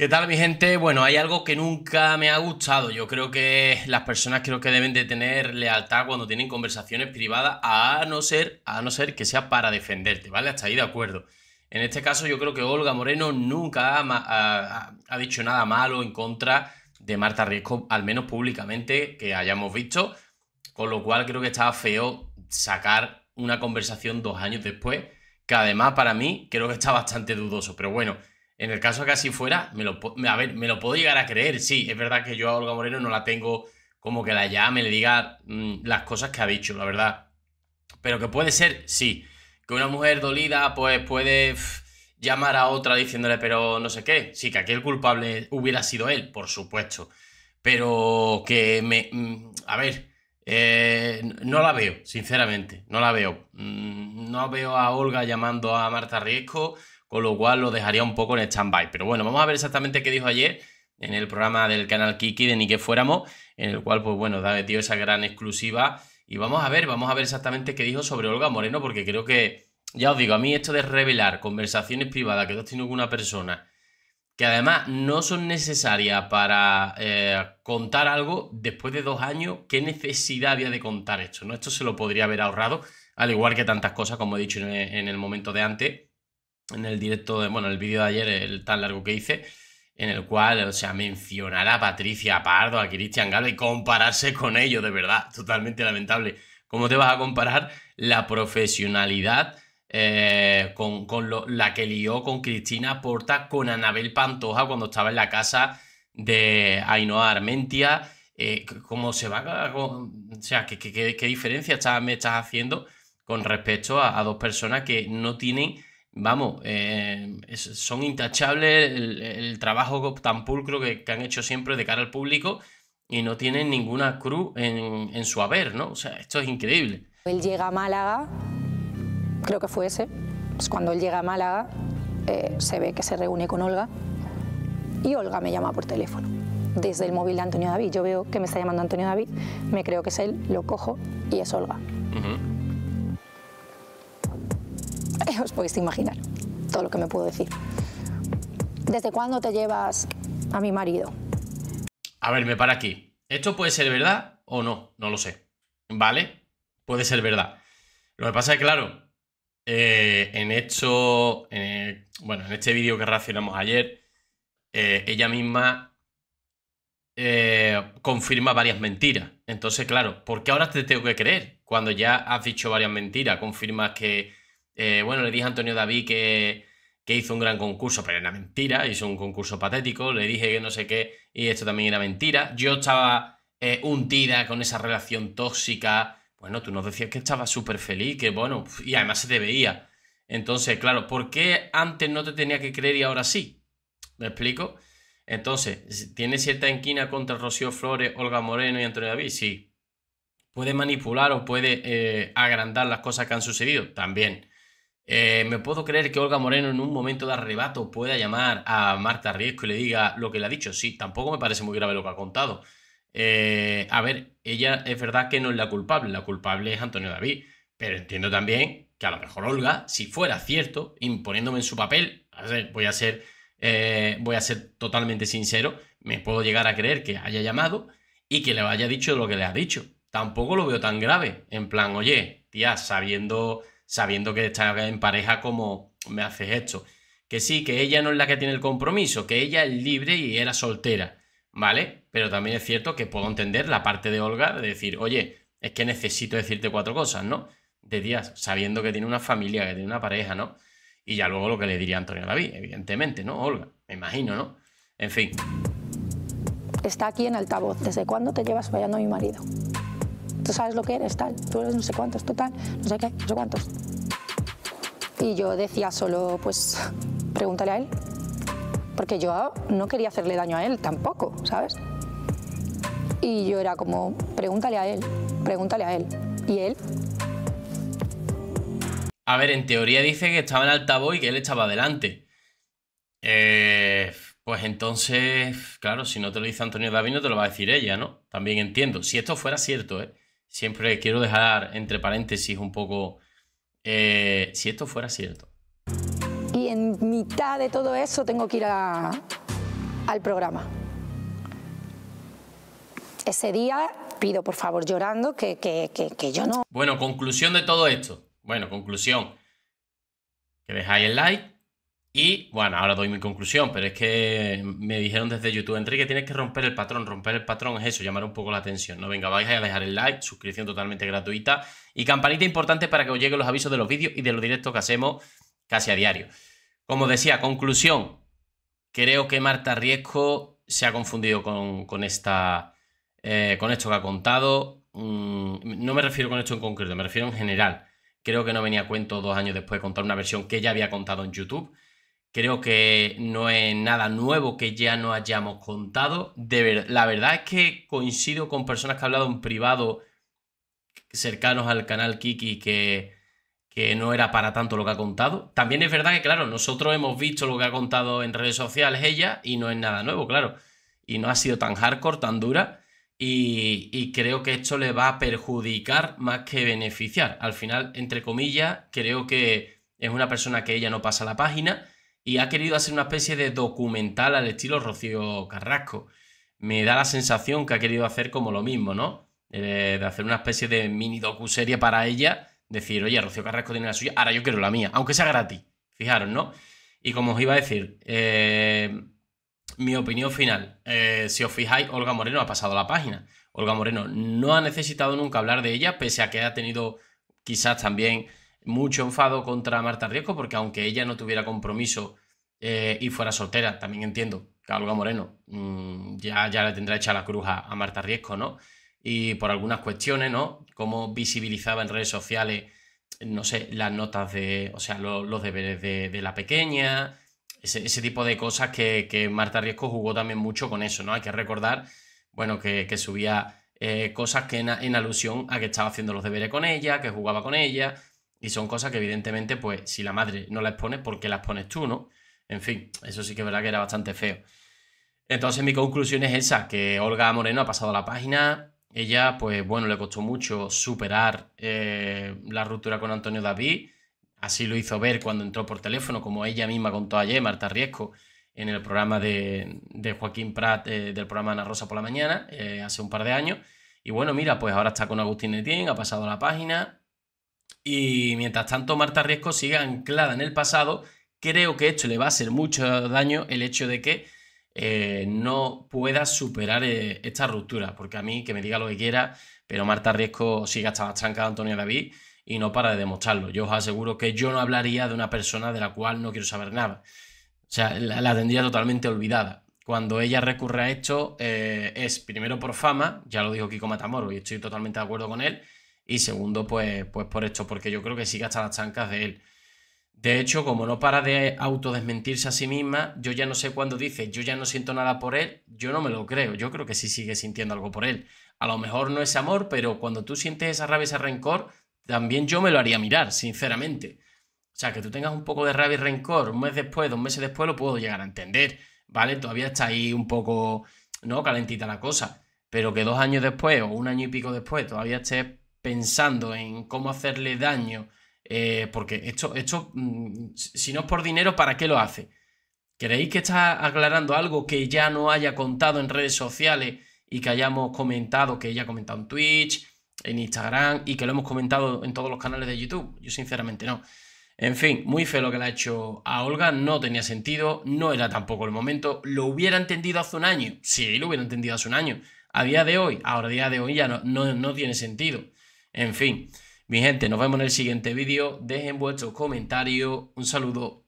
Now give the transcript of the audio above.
¿Qué tal mi gente? Bueno, hay algo que nunca me ha gustado. Yo creo que las personas creo que deben de tener lealtad cuando tienen conversaciones privadas, a no ser, a no ser que sea para defenderte, ¿vale? Hasta ahí de acuerdo. En este caso yo creo que Olga Moreno nunca ha, ha dicho nada malo en contra de Marta Riesco, al menos públicamente que hayamos visto, con lo cual creo que estaba feo sacar una conversación dos años después, que además para mí creo que está bastante dudoso, pero bueno. En el caso que así fuera, me lo, a ver, me lo puedo llegar a creer. Sí, es verdad que yo a Olga Moreno no la tengo como que la llame, le diga mm, las cosas que ha dicho, la verdad. Pero que puede ser, sí. Que una mujer dolida, pues puede llamar a otra diciéndole, pero no sé qué. Sí, que aquel culpable hubiera sido él, por supuesto. Pero que me. Mm, a ver, eh, no la veo, sinceramente. No la veo. Mm, no veo a Olga llamando a Marta Riesco con lo cual lo dejaría un poco en stand-by. Pero bueno, vamos a ver exactamente qué dijo ayer en el programa del canal Kiki de Ni que fuéramos, en el cual, pues bueno, da metido esa gran exclusiva. Y vamos a ver, vamos a ver exactamente qué dijo sobre Olga Moreno, porque creo que, ya os digo, a mí esto de revelar conversaciones privadas que tú tiene tenido con una persona, que además no son necesarias para eh, contar algo después de dos años, ¿qué necesidad había de contar esto? ¿no? Esto se lo podría haber ahorrado, al igual que tantas cosas, como he dicho en el momento de antes en el directo, de, bueno, el vídeo de ayer, el tan largo que hice, en el cual, o sea, mencionar a Patricia Pardo, a Cristian Galo y compararse con ellos, de verdad, totalmente lamentable. ¿Cómo te vas a comparar la profesionalidad eh, con, la que lió con Cristina Porta, con Anabel Pantoja cuando estaba en la casa de Ainhoa Armentia? Eh, ¿Cómo se va? a... O sea, ¿qué, qué, diferencia me estás haciendo con respecto a dos personas que no tienen vamos, eh, son intachables el, trabajo tan pulcro que, han hecho siempre de cara al público y no tienen ninguna cruz en, su haber, ¿no? O sea, esto es increíble. Él llega a Málaga, creo que fue ese, cuando él llega a Málaga eh, se ve que se reúne con Olga y Olga me llama por teléfono. Desde el móvil de Antonio David, yo veo que me está llamando Antonio David, me creo que es él, lo cojo y es Olga os podéis imaginar todo lo que me puedo decir. ¿Desde cuándo te llevas a mi marido? A ver, me para aquí. ¿Esto puede ser verdad o no? No lo sé. ¿Vale? Puede ser verdad. Lo que pasa es que, claro, eh, en esto, bueno, en este vídeo que reaccionamos ayer, eh, ella misma eh, confirma varias mentiras. Entonces, claro, ¿por qué ahora te tengo que creer? Cuando ya has dicho varias mentiras, confirmas que eh, bueno, le dije a Antonio David que, hizo un gran concurso, pero era mentira, hizo un concurso patético, le dije que no sé qué, y esto también era mentira. Yo estaba eh, hundida con esa relación tóxica. Bueno, tú nos decías que estaba súper feliz, que bueno, y además se te veía. Entonces, claro, ¿por qué antes no te tenía que creer y ahora sí? ¿Me explico? Entonces, ¿tiene cierta enquina contra Rocío Flores, Olga Moreno y Antonio David? Sí. ¿Puede manipular o puede eh, agrandar las cosas que han sucedido? También. Eh, ¿Me puedo creer que Olga Moreno en un momento de arrebato pueda llamar a Marta Riesco y le diga lo que le ha dicho? Sí, tampoco me parece muy grave lo que ha contado. Eh, a ver, ella es verdad que no es la culpable, la culpable es Antonio David, pero entiendo también que a lo mejor Olga, si fuera cierto, imponiéndome en su papel, voy a ser, eh, voy a ser totalmente sincero, me puedo llegar a creer que haya llamado y que le haya dicho lo que le ha dicho. Tampoco lo veo tan grave, en plan, oye, tía, sabiendo sabiendo que está en pareja como me haces esto. Que sí, que ella no es la que tiene el compromiso, que ella es libre y era soltera, ¿vale? Pero también es cierto que puedo entender la parte de Olga de decir, oye, es que necesito decirte cuatro cosas, ¿no? De días, sabiendo que tiene una familia, que tiene una pareja, ¿no? Y ya luego lo que le diría Antonio David, evidentemente, ¿no? Olga, me imagino, ¿no? En fin. Está aquí en altavoz. ¿Desde cuándo te llevas fallando a mi marido? tú sabes lo que eres, tal, tú eres no sé cuántos, tú no sé qué, no sé cuántos. Y yo decía solo, pues, pregúntale a él, porque yo no quería hacerle daño a él tampoco, ¿sabes? Y yo era como, pregúntale a él, pregúntale a él. ¿Y él? A ver, en teoría dice que estaba en altavoz y que él echaba adelante. Eh, pues entonces, claro, si no te lo dice Antonio David, no te lo va a decir ella, ¿no? También entiendo. Si esto fuera cierto, ¿eh? Siempre quiero dejar entre paréntesis un poco, eh, si esto fuera cierto. Y en mitad de todo eso tengo que ir al programa. Ese día pido por favor llorando que, que yo no... Bueno, conclusión de todo esto. Bueno, conclusión. Que dejáis el like, y bueno, ahora doy mi conclusión, pero es que me dijeron desde YouTube, Enrique, tienes que romper el patrón. Romper el patrón es eso, llamar un poco la atención. No venga, vais a dejar el like, suscripción totalmente gratuita y campanita importante para que os lleguen los avisos de los vídeos y de los directos que hacemos casi a diario. Como decía, conclusión. Creo que Marta Riesco se ha confundido con, esta, eh, con esto que ha contado. Mm, no me refiero con esto en concreto, me refiero en general. Creo que no venía a cuento dos años después de contar una versión que ya había contado en YouTube Creo que no es nada nuevo que ya no hayamos contado. De ver, la verdad es que coincido con personas que he hablado en privado cercanos al canal Kiki que, que no era para tanto lo que ha contado. También es verdad que, claro, nosotros hemos visto lo que ha contado en redes sociales ella y no es nada nuevo, claro. Y no ha sido tan hardcore, tan dura. Y, y, creo que esto le va a perjudicar más que beneficiar. Al final, entre comillas, creo que es una persona que ella no pasa la página y ha querido hacer una especie de documental al estilo Rocío Carrasco. Me da la sensación que ha querido hacer como lo mismo, ¿no? Eh, de hacer una especie de mini docuserie para ella, decir, oye, Rocío Carrasco tiene la suya, ahora yo quiero la mía, aunque sea gratis. Fijaros, ¿no? Y como os iba a decir, eh, mi opinión final. Eh, si os fijáis, Olga Moreno ha pasado la página. Olga Moreno no ha necesitado nunca hablar de ella, pese a que ha tenido quizás también mucho enfado contra Marta Riesco, porque aunque ella no tuviera compromiso eh, y fuera soltera, también entiendo que algo Moreno mm, ya, ya le tendrá hecha la cruz a, Marta Riesco, ¿no? Y por algunas cuestiones, ¿no? Cómo visibilizaba en redes sociales, no sé, las notas de, o sea, los deberes de, la pequeña, ese, tipo de cosas que, Marta Riesco jugó también mucho con eso, ¿no? Hay que recordar, bueno, que, subía eh, cosas que en alusión a que estaba haciendo los deberes con ella, que jugaba con ella, y son cosas que evidentemente, pues si la madre no las pone, ¿por qué las pones tú, no? En fin, eso sí que es verdad que era bastante feo. Entonces mi conclusión es esa, que Olga Moreno ha pasado la página. Ella, pues bueno, le costó mucho superar eh, la ruptura con Antonio David. Así lo hizo ver cuando entró por teléfono, como ella misma contó ayer, Marta Riesco, en el programa de, Joaquín Prat, eh, del programa Ana Rosa por la mañana, eh, hace un par de años. Y bueno, mira, pues ahora está con Agustín Etienne, ha pasado la página, y mientras tanto, Marta Riesco sigue anclada en el pasado. Creo que esto le va a hacer mucho daño el hecho de que eh, no pueda superar eh, esta ruptura. Porque a mí, que me diga lo que quiera, pero Marta Riesco sigue hasta la Antonio David y no para de demostrarlo. Yo os aseguro que yo no hablaría de una persona de la cual no quiero saber nada. O sea, la, tendría totalmente olvidada. Cuando ella recurre a esto, eh, es primero por fama, ya lo dijo Kiko Matamoro, y estoy totalmente de acuerdo con él y segundo, pues, pues por esto, porque yo creo que sigue hasta las chancas de él. De hecho, como no para de autodesmentirse a sí misma, yo ya no sé cuándo dice, yo ya no siento nada por él, yo no me lo creo, yo creo que sí sigue sintiendo algo por él. A lo mejor no es amor, pero cuando tú sientes esa rabia, ese rencor, también yo me lo haría mirar, sinceramente. O sea, que tú tengas un poco de rabia y rencor un mes después, dos meses después, lo puedo llegar a entender, ¿vale? Todavía está ahí un poco, ¿no? Calentita la cosa. Pero que dos años después o un año y pico después todavía estés pensando en cómo hacerle daño, eh, porque esto, esto, mm, si no es por dinero, ¿para qué lo hace? ¿Creéis que está aclarando algo que ya no haya contado en redes sociales y que hayamos comentado, que ella ha comentado en Twitch, en Instagram y que lo hemos comentado en todos los canales de YouTube? Yo sinceramente no. En fin, muy feo lo que le ha hecho a Olga, no tenía sentido, no era tampoco el momento. ¿Lo hubiera entendido hace un año? Sí, lo hubiera entendido hace un año. A día de hoy, ahora a día de hoy ya no, no tiene sentido. En fin, mi gente, nos vemos en el siguiente vídeo. Dejen vuestros comentarios. Un saludo.